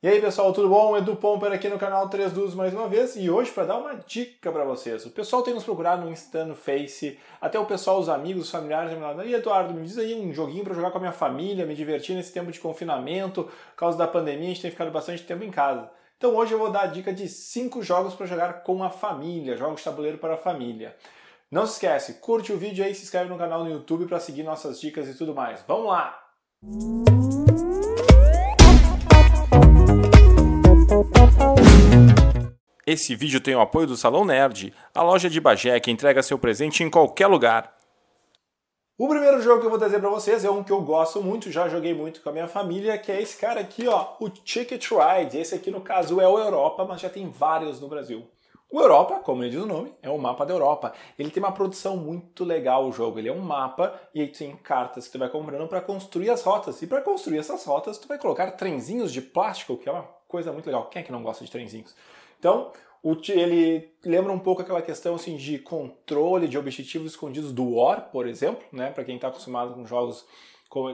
E aí pessoal, tudo bom? Edu Pomper aqui no canal 3 Dudos mais uma vez e hoje para dar uma dica para vocês. O pessoal tem nos procurado no Insta, no Face, até o pessoal, os amigos, os familiares, me falando, e Eduardo, me diz aí um joguinho para jogar com a minha família, me divertir nesse tempo de confinamento, por causa da pandemia, a gente tem ficado bastante tempo em casa. Então hoje eu vou dar a dica de 5 jogos para jogar com a família, jogos de tabuleiro para a família. Não se esquece, curte o vídeo aí, se inscreve no canal no YouTube para seguir nossas dicas e tudo mais. Vamos lá! Música Esse vídeo tem o apoio do Salão Nerd, a loja de Bagé que entrega seu presente em qualquer lugar. O primeiro jogo que eu vou trazer para vocês é um que eu gosto muito, já joguei muito com a minha família, que é esse cara aqui, ó, o Ticket Ride. Esse aqui, no caso, é o Europa, mas já tem vários no Brasil. O Europa, como ele diz o nome, é o mapa da Europa. Ele tem uma produção muito legal o jogo. Ele é um mapa e aí tem cartas que tu vai comprando para construir as rotas. E para construir essas rotas, tu vai colocar trenzinhos de plástico, que é uma coisa muito legal. Quem é que não gosta de trenzinhos? Então, ele lembra um pouco aquela questão assim, de controle de objetivos escondidos do War, por exemplo, né? para quem está acostumado com jogos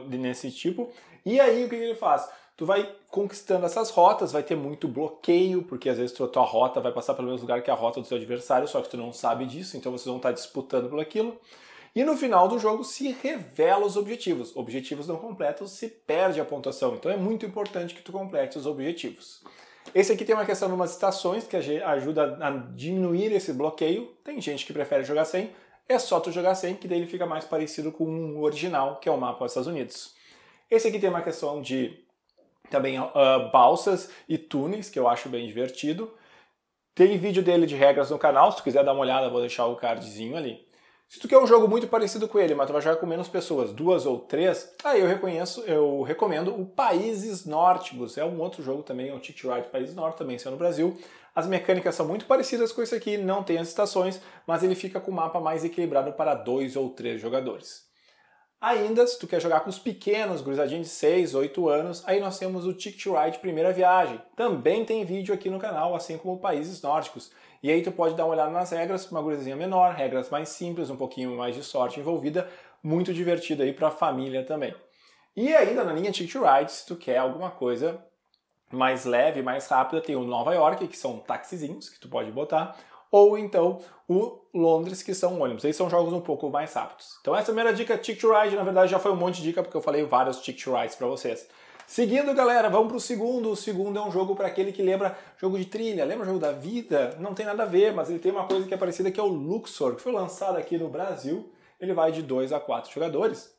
nesse tipo. E aí, o que ele faz? tu vai conquistando essas rotas, vai ter muito bloqueio, porque às vezes a tua rota vai passar pelo mesmo lugar que a rota do seu adversário, só que tu não sabe disso, então vocês vão estar tá disputando por aquilo. E no final do jogo se revela os objetivos. Objetivos não completos se perde a pontuação, então é muito importante que tu complete os objetivos. Esse aqui tem uma questão de umas estações que ajuda a diminuir esse bloqueio. Tem gente que prefere jogar sem. É só tu jogar sem, que daí ele fica mais parecido com o original, que é o mapa dos Estados Unidos. Esse aqui tem uma questão de também uh, balsas e túneis, que eu acho bem divertido. Tem vídeo dele de regras no canal, se tu quiser dar uma olhada, vou deixar o cardzinho ali. Se tu quer um jogo muito parecido com ele, mas tu vai jogar com menos pessoas, duas ou três, aí eu reconheço, eu recomendo o Países Nórdicos. É um outro jogo também, é um cheat ride Países Norte, também sendo é no Brasil. As mecânicas são muito parecidas com esse aqui, não tem as estações, mas ele fica com o mapa mais equilibrado para dois ou três jogadores. Ainda, se tu quer jogar com os pequenos, gurizadinhos de 6, 8 anos, aí nós temos o Ticket Ride Primeira Viagem. Também tem vídeo aqui no canal, assim como Países Nórdicos. E aí tu pode dar uma olhada nas regras, uma gurizinha menor, regras mais simples, um pouquinho mais de sorte envolvida, muito divertido aí para a família também. E ainda na linha Ticket Ride, se tu quer alguma coisa mais leve, mais rápida, tem o Nova York, que são taxizinhos que tu pode botar, ou então o Londres, que são ônibus. esses são jogos um pouco mais rápidos. Então essa é a primeira dica, Tick to Ride, na verdade já foi um monte de dica, porque eu falei vários Tick to Rides para vocês. Seguindo, galera, vamos pro segundo. O segundo é um jogo para aquele que lembra jogo de trilha, lembra jogo da vida? Não tem nada a ver, mas ele tem uma coisa que é parecida que é o Luxor, que foi lançado aqui no Brasil. Ele vai de 2 a 4 jogadores.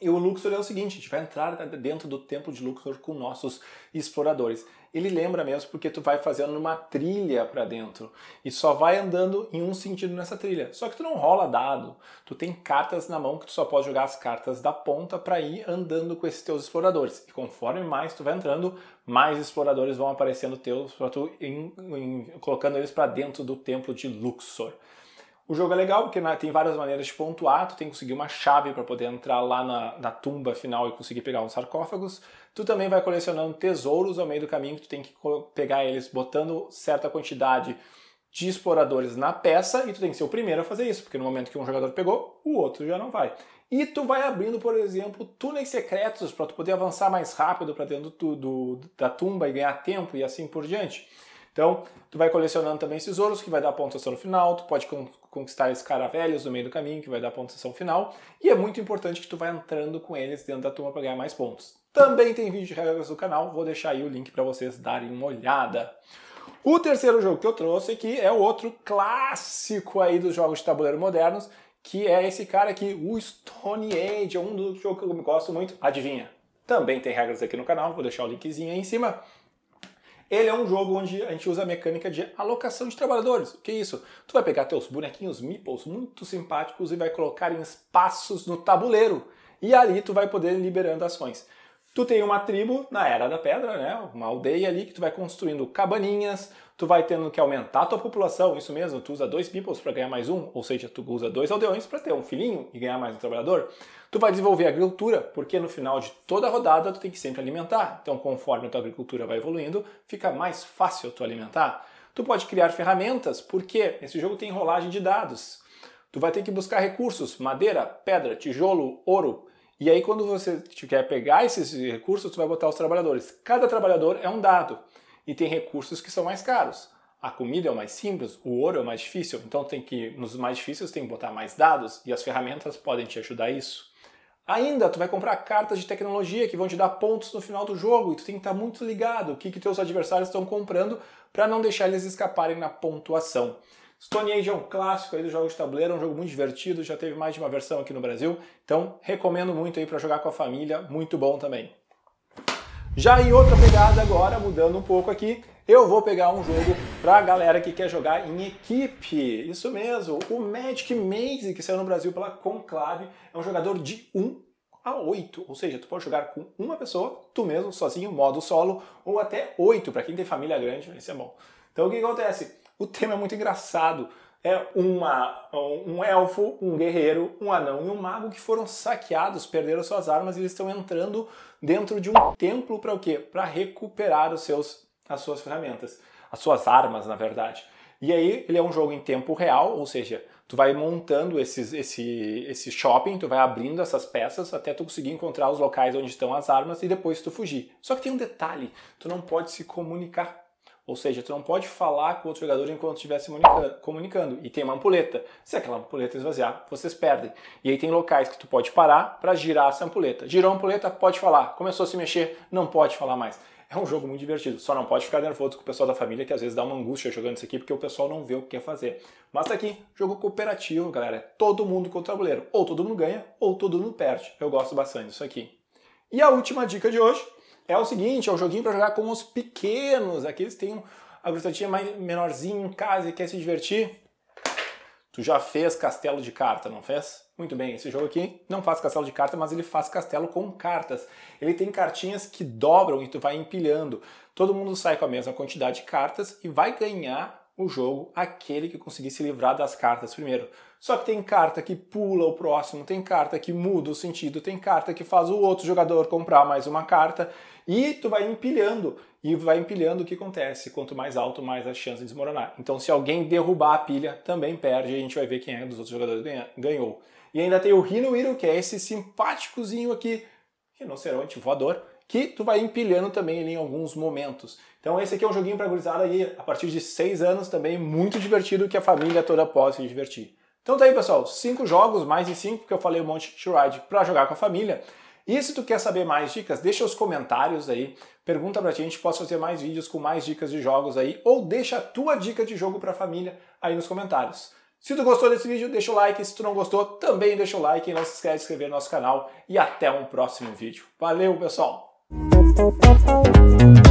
E o Luxor é o seguinte, a gente vai entrar dentro do templo de Luxor com nossos exploradores ele lembra mesmo porque tu vai fazendo uma trilha para dentro e só vai andando em um sentido nessa trilha. Só que tu não rola dado, tu tem cartas na mão que tu só pode jogar as cartas da ponta para ir andando com esses teus exploradores. E conforme mais tu vai entrando, mais exploradores vão aparecendo teus para tu em, em, colocando eles para dentro do templo de Luxor. O jogo é legal porque né, tem várias maneiras de pontuar, tu tem que conseguir uma chave para poder entrar lá na, na, tumba final e conseguir pegar uns sarcófagos. Tu também vai colecionando tesouros ao meio do caminho que tu tem que pegar eles botando certa quantidade de exploradores na peça e tu tem que ser o primeiro a fazer isso, porque no momento que um jogador pegou, o outro já não vai. E tu vai abrindo, por exemplo, túneis secretos para tu poder avançar mais rápido para dentro do, do, da tumba e ganhar tempo e assim por diante. Então, tu vai colecionando também esses ouros, que vai dar pontuação no final, tu pode conquistar esses caravelhos no meio do caminho, que vai dar pontuação final, e é muito importante que tu vá entrando com eles dentro da turma para ganhar mais pontos. Também tem vídeo de regras do canal, vou deixar aí o link para vocês darem uma olhada. O terceiro jogo que eu trouxe aqui é o outro clássico aí dos jogos de tabuleiro modernos, que é esse cara aqui, o Stone Age, é um dos jogos que eu gosto muito. Adivinha? Também tem regras aqui no canal, vou deixar o linkzinho aí em cima. Ele é um jogo onde a gente usa a mecânica de alocação de trabalhadores. O que é isso? Tu vai pegar teus bonequinhos meeples muito simpáticos e vai colocar em espaços no tabuleiro. E ali tu vai poder liberando ações. Tu tem uma tribo na Era da Pedra, né? Uma aldeia ali que tu vai construindo cabaninhas, tu vai tendo que aumentar a tua população, isso mesmo, tu usa dois peoples para ganhar mais um, ou seja, tu usa dois aldeões para ter um filhinho e ganhar mais um trabalhador. Tu vai desenvolver agricultura, porque no final de toda a rodada tu tem que sempre alimentar. Então, conforme a tua agricultura vai evoluindo, fica mais fácil tu alimentar. Tu pode criar ferramentas, porque esse jogo tem enrolagem de dados. Tu vai ter que buscar recursos, madeira, pedra, tijolo, ouro, e aí, quando você quer pegar esses recursos, você vai botar os trabalhadores. Cada trabalhador é um dado e tem recursos que são mais caros. A comida é o mais simples, o ouro é o mais difícil, então tem que nos mais difíceis tem que botar mais dados e as ferramentas podem te ajudar isso. Ainda, tu vai comprar cartas de tecnologia que vão te dar pontos no final do jogo e tu tem que estar muito ligado o que que teus adversários estão comprando para não deixar eles escaparem na pontuação. Stone Age é um clássico aí dos jogos de tabuleiro, é um jogo muito divertido, já teve mais de uma versão aqui no Brasil, então recomendo muito aí para jogar com a família, muito bom também. Já em outra pegada agora, mudando um pouco aqui, eu vou pegar um jogo para a galera que quer jogar em equipe. Isso mesmo, o Magic Maze, que saiu no Brasil pela Conclave, é um jogador de 1 a 8, ou seja, tu pode jogar com uma pessoa, tu mesmo, sozinho, modo solo, ou até 8, para quem tem família grande, isso é bom. Então o que acontece? O tema é muito engraçado. É uma, um elfo, um guerreiro, um anão e um mago que foram saqueados, perderam suas armas e eles estão entrando dentro de um templo para o quê? Para recuperar os seus, as suas ferramentas, as suas armas, na verdade. E aí ele é um jogo em tempo real, ou seja, tu vai montando esses, esse, esse shopping, tu vai abrindo essas peças até tu conseguir encontrar os locais onde estão as armas e depois tu fugir. Só que tem um detalhe, tu não pode se comunicar ou seja, tu não pode falar com outro jogador enquanto estiver se comunicando. E tem uma ampuleta. Se aquela ampuleta esvaziar, vocês perdem. E aí tem locais que tu pode parar para girar essa ampuleta. Girou a ampuleta, pode falar. Começou a se mexer, não pode falar mais. É um jogo muito divertido. Só não pode ficar nervoso com o pessoal da família, que às vezes dá uma angústia jogando isso aqui, porque o pessoal não vê o que quer fazer. Mas tá aqui, jogo cooperativo, galera. É todo mundo contra o tabuleiro. Ou todo mundo ganha, ou todo mundo perde. Eu gosto bastante disso aqui. E a última dica de hoje é o seguinte, é um joguinho para jogar com os pequenos. Aqui eles têm a bruxatinha mais menorzinha em casa e quer se divertir. Tu já fez castelo de carta, não fez? Muito bem, esse jogo aqui não faz castelo de carta, mas ele faz castelo com cartas. Ele tem cartinhas que dobram e tu vai empilhando. Todo mundo sai com a mesma quantidade de cartas e vai ganhar o jogo aquele que conseguir se livrar das cartas primeiro. Só que tem carta que pula o próximo, tem carta que muda o sentido, tem carta que faz o outro jogador comprar mais uma carta e tu vai empilhando e vai empilhando o que acontece. Quanto mais alto, mais a chance de desmoronar. Então, se alguém derrubar a pilha, também perde e a gente vai ver quem é dos outros jogadores ganhou. E ainda tem o Rino Hero que é esse simpáticozinho aqui, rinoceronte voador que tu vai empilhando também ali em alguns momentos. Então esse aqui é um joguinho para gurizada aí a partir de 6 anos também, muito divertido que a família toda pode se divertir. Então tá aí, pessoal, cinco jogos, mais de cinco, porque eu falei um monte de ride para jogar com a família. E se tu quer saber mais dicas, deixa os comentários aí, pergunta pra gente, posso fazer mais vídeos com mais dicas de jogos aí, ou deixa a tua dica de jogo pra família aí nos comentários. Se tu gostou desse vídeo, deixa o like, se tu não gostou, também deixa o like e não se esquece de inscrever no nosso canal e até um próximo vídeo. Valeu, pessoal! Thank you.